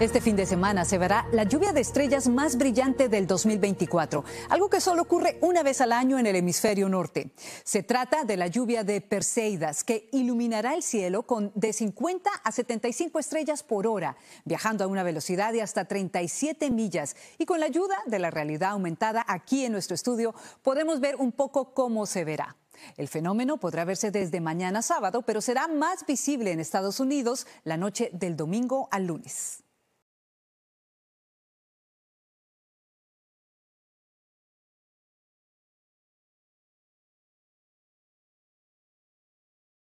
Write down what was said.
Este fin de semana se verá la lluvia de estrellas más brillante del 2024, algo que solo ocurre una vez al año en el hemisferio norte. Se trata de la lluvia de Perseidas, que iluminará el cielo con de 50 a 75 estrellas por hora, viajando a una velocidad de hasta 37 millas. Y con la ayuda de la realidad aumentada aquí en nuestro estudio, podemos ver un poco cómo se verá. El fenómeno podrá verse desde mañana sábado, pero será más visible en Estados Unidos la noche del domingo al lunes.